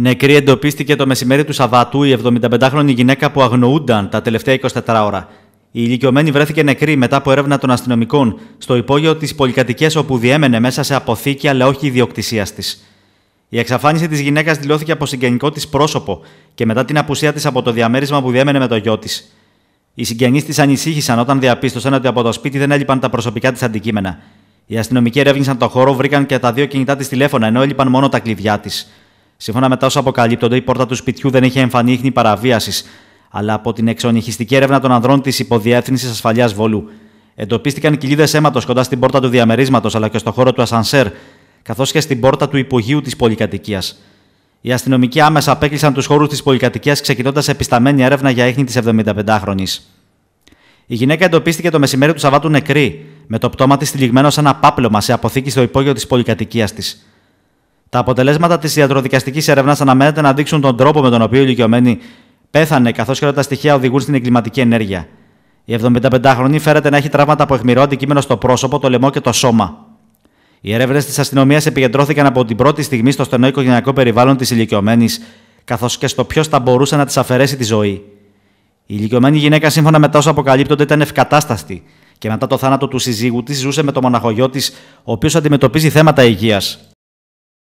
Νεκρή εντοπίστηκε το μεσημέρι του Σαββατού η 75χρονη γυναίκα που αγνοούνταν τα τελευταία 24 ώρα. Η ηλικιωμένη βρέθηκε νεκρή μετά από έρευνα των αστυνομικών στο υπόγειο της πολυκατοικίας όπου διέμενε μέσα σε αποθήκη αλλά όχι ιδιοκτησίας της. Η εξαφάνιση της γυναίκας δηλώθηκε από συγγενικό της πρόσωπο και μετά την απουσία της από το διαμέρισμα που διέμενε με το γιο της. Οι συγγενείς της ανησύχησαν όταν διαπίστωσαν ότι από το σπίτι δεν έλειπαν τα προσωπικά της αντικείμενα. Οι αστυνομικοί ερεύνησαν το χώρο, βρήκαν και τα δύο κινητά της τηλέφωνα, ενώ έλειπαν μόνο τα κλειδιά της. Σύμφωνα με τα όσα αποκαλύπτονται, η πόρτα του σπιτιού δεν είχε εμφανή ίχνη παραβίασης, αλλά από την εξονυχιστική έρευνα των ανδρών της Υποδιεύθυνσης Ασφαλείας Βόλου εντοπίστηκαν κοιλίδες αίματος κοντά στην πόρτα του διαμερίσματος αλλά και στο χώρο του ασανσέρ, καθώς και στην πόρτα του υπογείου της πολυκατοικίας. Οι αστυνομικοί άμεσα απέκλεισαν τους χώρους της πολυκατοικίας, ξεκινώντας επισταμένη έρευνα για ίχνη της 75χρονη. Η γυναίκα εντοπίστηκε το μεσημέρι του Σαββάτου νεκρή, με το πτώμα της τυλιγμένο ένα πάπλωμα σε αποθήκη στο υπόγειο της πολυκατοικίας της. Τα αποτελέσματα της ιατροδικαστικής έρευνας αναμένεται να δείξουν τον τρόπο με τον οποίο οι ηλικιωμένοι πέθανε, καθώς και όλα τα στοιχεία οδηγούν στην εγκληματική ενέργεια. Η 75χρονη φέρεται να έχει τραύματα από αιχμηρό αντικείμενο στο πρόσωπο, το λαιμό και το σώμα. Οι έρευνες της αστυνομίας επικεντρώθηκαν από την πρώτη στιγμή στο στενό οικογενειακό περιβάλλον της ηλικιωμένης, καθώς και στο ποιος θα μπορούσε να της αφαιρέσει τη ζωή. Η ηλικιωμένη γυναίκα, σύμφωνα με τα όσα αποκαλύπτονται, ήταν ευκατάσταστη και μετά το θάνατο του συζύγου της ζούσε με το μοναχογιό της, ο οποίος αντιμετωπίζει θέματα υγείας.